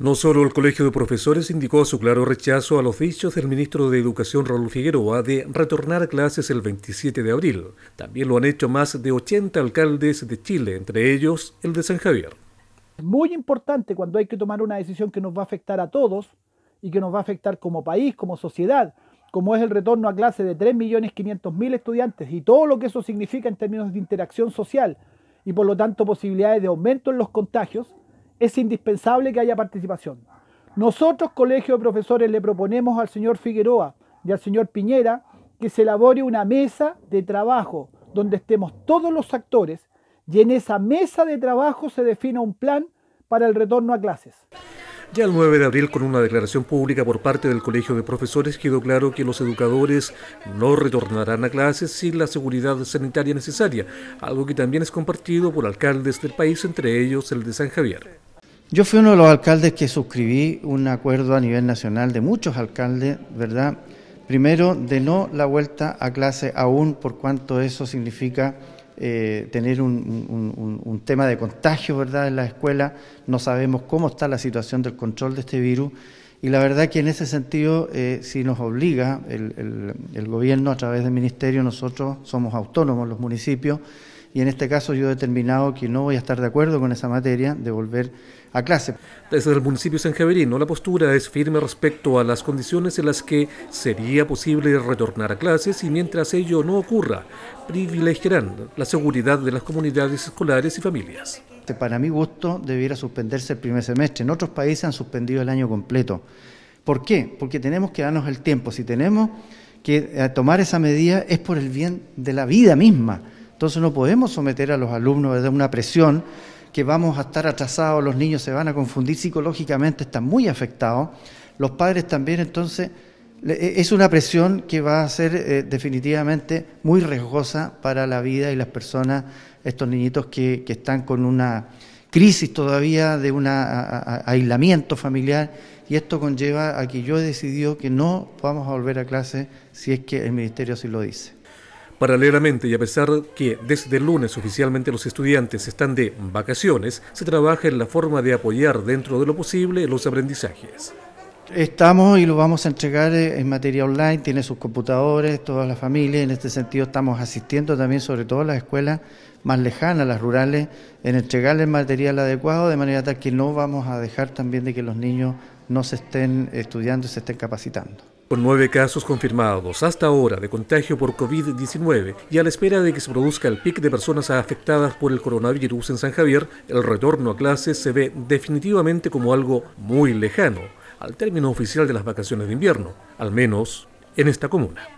No solo el Colegio de Profesores indicó su claro rechazo a los dichos del ministro de Educación Raúl Figueroa de retornar a clases el 27 de abril, también lo han hecho más de 80 alcaldes de Chile, entre ellos el de San Javier. Es muy importante cuando hay que tomar una decisión que nos va a afectar a todos y que nos va a afectar como país, como sociedad, como es el retorno a clases de 3.500.000 estudiantes y todo lo que eso significa en términos de interacción social y por lo tanto posibilidades de aumento en los contagios es indispensable que haya participación. Nosotros, Colegio de Profesores, le proponemos al señor Figueroa y al señor Piñera que se elabore una mesa de trabajo donde estemos todos los actores y en esa mesa de trabajo se defina un plan para el retorno a clases. Ya el 9 de abril, con una declaración pública por parte del Colegio de Profesores, quedó claro que los educadores no retornarán a clases sin la seguridad sanitaria necesaria, algo que también es compartido por alcaldes del país, entre ellos el de San Javier. Yo fui uno de los alcaldes que suscribí un acuerdo a nivel nacional de muchos alcaldes, ¿verdad? Primero, de no la vuelta a clase aún, por cuanto eso significa eh, tener un, tema de contagio, ¿verdad?, en la escuela. No sabemos cómo está la situación del control de este virus. Y la verdad que en ese sentido, eh, si nos obliga el gobierno a través del ministerio, nosotros somos autónomos, los municipios, y en este caso yo he determinado que no voy a estar de acuerdo con esa materia de volver a clase. Desde el municipio San Javerino la postura es firme respecto a las condiciones en las que sería posible retornar a clases y mientras ello no ocurra, privilegiarán la seguridad de las comunidades escolares y familias. Este, para mi gusto debiera suspenderse el primer semestre. En otros países han suspendido el año completo. ¿Por qué? Porque tenemos que darnos el tiempo. Si tenemos que eh, tomar esa medida es por el bien de la vida misma. Entonces no podemos someter a los alumnos a una presión que vamos a estar atrasados, los niños se van a confundir psicológicamente, están muy afectados. Los padres también, entonces, e, es una presión que va a ser eh, definitivamente muy riesgosa para la vida y las personas, estos niñitos que, están con una crisis todavía de un aislamiento familiar y esto conlleva a que yo he decidido que no vamos a volver a clase si es que el ministerio sí lo dice. Paralelamente, y a pesar que desde el lunes oficialmente los estudiantes están de vacaciones, se trabaja en la forma de apoyar dentro de lo posible los aprendizajes. Estamos y lo vamos a entregar eh, en materia online, tiene sus computadores, todas las familias, en este sentido estamos asistiendo también sobre todo a las escuelas más lejanas, las rurales, en entregarles el material adecuado de manera tal que no vamos a dejar también de que los niños no se estén estudiando y se estén capacitando. Con nueve casos confirmados hasta ahora de contagio por COVID-19 y a la espera de que se produzca el pic de personas afectadas por el coronavirus en San Javier, el retorno a clases se ve definitivamente como algo muy lejano al término oficial de las vacaciones de invierno, al menos en esta comuna.